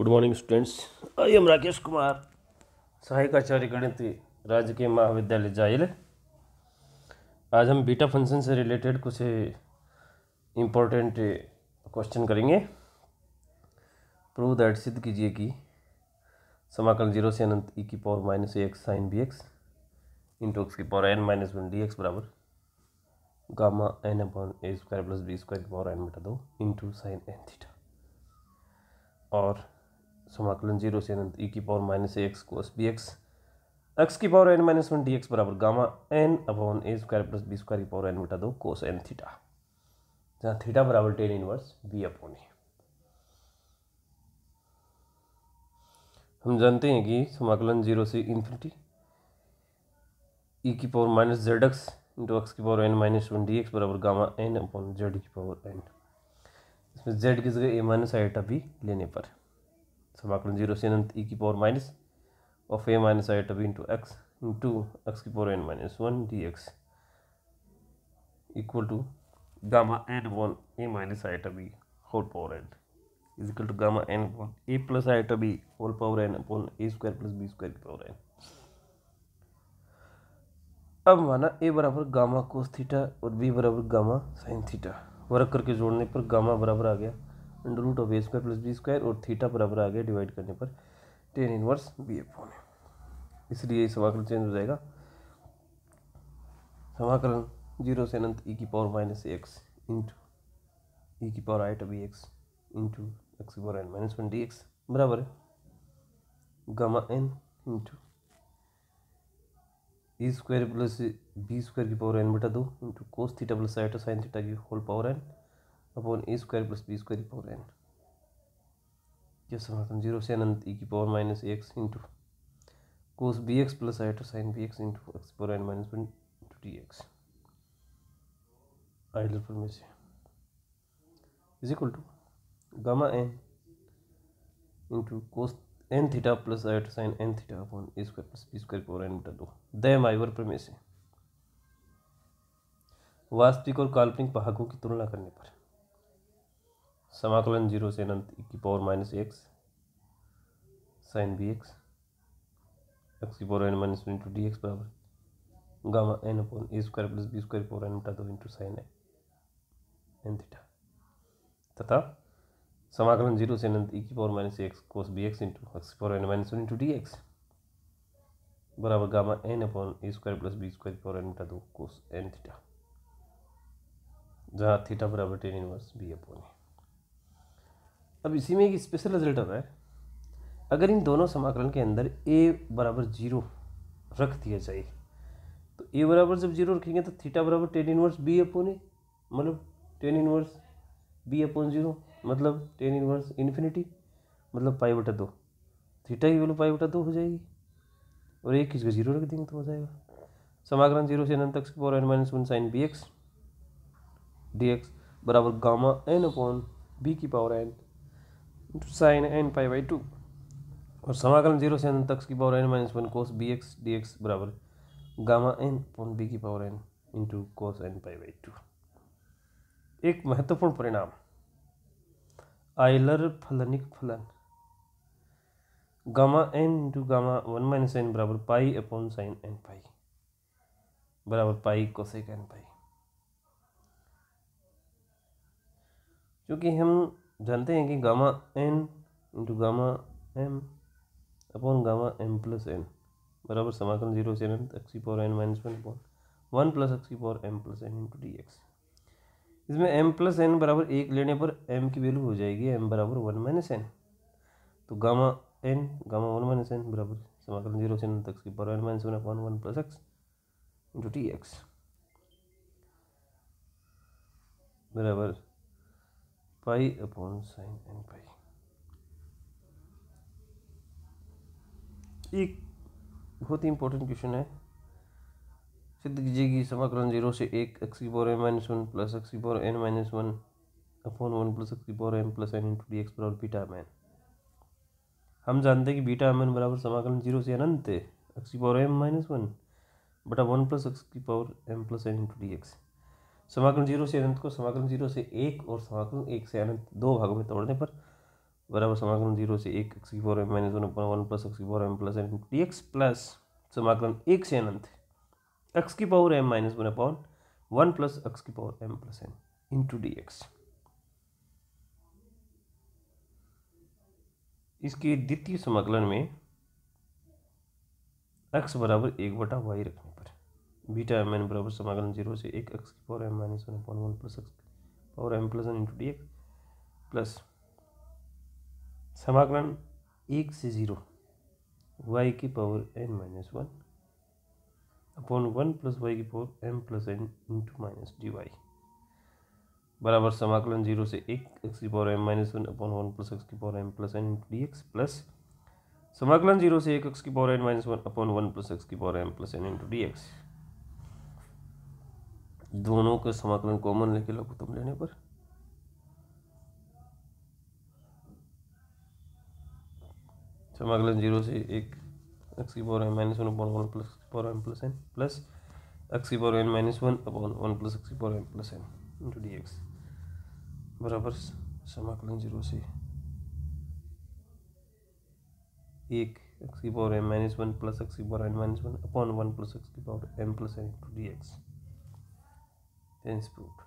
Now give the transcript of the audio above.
good morning students I am Rakesh Kumar सहायकाचार्य गणित राजकीय महाविद्यालय जाइल आज हम बीटा फंक्शन से रिलेटेड कुछ इम्पोर्टेंट क्वेश्चन करेंगे प्रूव दैट सिद्ध कीजिए कि समाकल जीरो से अनंत ई e की power minus a x sine b x into x की power n minus one d x बराबर gamma n upon a square plus b square की पावर एन बटा दो इंटू साइन एन थीटा और समाकलन zero से अनंत ई e की power minus a x cos b x x की power n minus one d x बराबर gamma n upon a square plus b square की पावर एन बटा दो कोस एन थीटा जहाँ थीटा बराबर tan inverse b upon a हम जानते हैं कि समाकलन जीरो से इन्फिनिटी ई e की power minus z x into x की power n minus one d x बराबर गामा एन अपॉन जेड की पावर एन इसमें जेड की जगह ए माइनस आई बी लेने पर समाकलन जीरो से अनंत ई की power minus of a minus i टब इंटू एक्स इंटू एक्स की power n minus one d x equal to gamma n one a minus i टब ई whole power n is equal to gamma n one a plus i टब ई whole power n upon a square plus b square की power n अब माना a बराबर gamma cos theta और b बराबर गामा साइन थीटा वर्क करके जोड़ने पर गामा बराबर आ गया under root of a square plus b square और थीटा बराबर आ गया डिवाइड करने पर टेन इनवर्स बी अपॉन इसलिए समाकलन चेंज हो जाएगा समाकलन जीरो से अनंत ई e की power minus x into e की power i to b x into x की power n minus one d x बराबर gamma n into e square plus b square की पावर एन बटा दो into cos theta plus to sine theta की whole power n upon a square plus b square की power n जो समाकलन zero से अनंत ई की power minus x into cos b x plus i to sine b x into x power n minus one to d x i form में से is equal to gamma n into cos n theta plus i to sine n theta upon a square plus b square power n बटा दो them I Ivoire प्रमेय से वास्तविक और काल्पनिक भागों की तुलना करने पर समाकलन जीरो से अनंत की power minus x sine b x x की power n minus one into d x बराबर gamma n upon a square plus b square power n बटा दो into sine n n theta तथा समाकलन जीरो से अनंत ई e की power minus x cos b x into x power n minus one into d x बराबर gamma n upon a square plus b square power n बटा दो cos n theta जहाँ theta बराबर tan inverse b upon है अब इसी में एक स्पेशल रिजल्ट आता है अगर इन दोनों समाकलन के अंदर ए बराबर जीरो रख दिया जाए तो ए बराबर जब जीरो रखेंगे तो थीटा बराबर tan inverse b upon a मतलब tan inverse b upon zero मतलब टेन इनवर्स इन्फिनिटी मतलब पाई बटा दो थीटा की वैल्यू पाई बटा दो हो जाएगी और एक इसका जीरो रख देंगे तो हो जाएगा समाकलन जीरो से अनंत तक की power n minus one sine b x d x बराबर गामा एन अपॉन बी की power n into sine n pi by two और समाकलन जीरो से अनंत तक की power n minus one cos b x d x बराबर gamma n upon b की power n into cos n pi by two एक महत्वपूर्ण परिणाम आयलर फलनिक फलन gamma n into gamma one minus n बराबर pi upon sine n pi बराबर pi cosec N पाई क्योंकि हम जानते हैं कि gamma n into gamma m upon gamma m plus n बराबर समाकलन जीरो से अनंत एक्स की power n minus one upon one plus x की power m plus n into d x इसमें एम प्लस एन बराबर एक लेने पर एम की वैल्यू हो जाएगी एम बराबर वन माइनस एन तो gamma n gamma one minus n बराबर समाकलन जीरो से अनंत एक्स की power n minus one upon one plus x into t x बराबर pi upon sine n pi एक बहुत ही इंपॉर्टेंट क्वेश्चन है सिद्ध कीजिए कि समाकलन जीरो से एक एक्स की power n minus one plus x की power n minus one upon one plus x की power n plus n into d x बराबर बीटा एम एन हम जानते हैं कि बीटा एम एन बराबर समाकलन जीरो से अनंत है एक्स की पावर एम माइनस वन बटा वन प्लस एक्स की power m plus n into d x समाकलन जीरो से अनंत को समाकलन जीरो से एक और समाकलन एक से अनंत दो भागों में तोड़ने पर बराबर समाकलन जीरो से एक एक्स की four m minus one upon one plus x की four m plus n d x plus समाकलन एक से अनंत एक्स की power m minus one upon one plus x की power m plus n to d x इसके द्वितीय समाकलन में एक्स बराबर एक बटा वाई रखने पर बीटा एम एन बराबर समाकलन जीरो से एक एक्स की power m minus one upon one plus x power m plus one into d x plus समाकलन एक से जीरो वाई की power n minus one upon one plus y की power m plus n into minus d y बराबर समाकलन zero से एक x की power m minus one upon one plus x की power m plus n into d x plus समाकलन zero से एक एक्स की power n minus one upon one plus x की power m plus n into d x दोनों के समाकलन common लेके तुम लेने पर समाकलन जीरो से एक एक्स की power n minus one upon one plus power n plus n plus x की power n minus one upon one plus x की power n plus n into d x बराबर समाकलन जीरो से एक x की power n minus one plus x की power n minus one upon one plus x की power n plus n into d x Innsbruck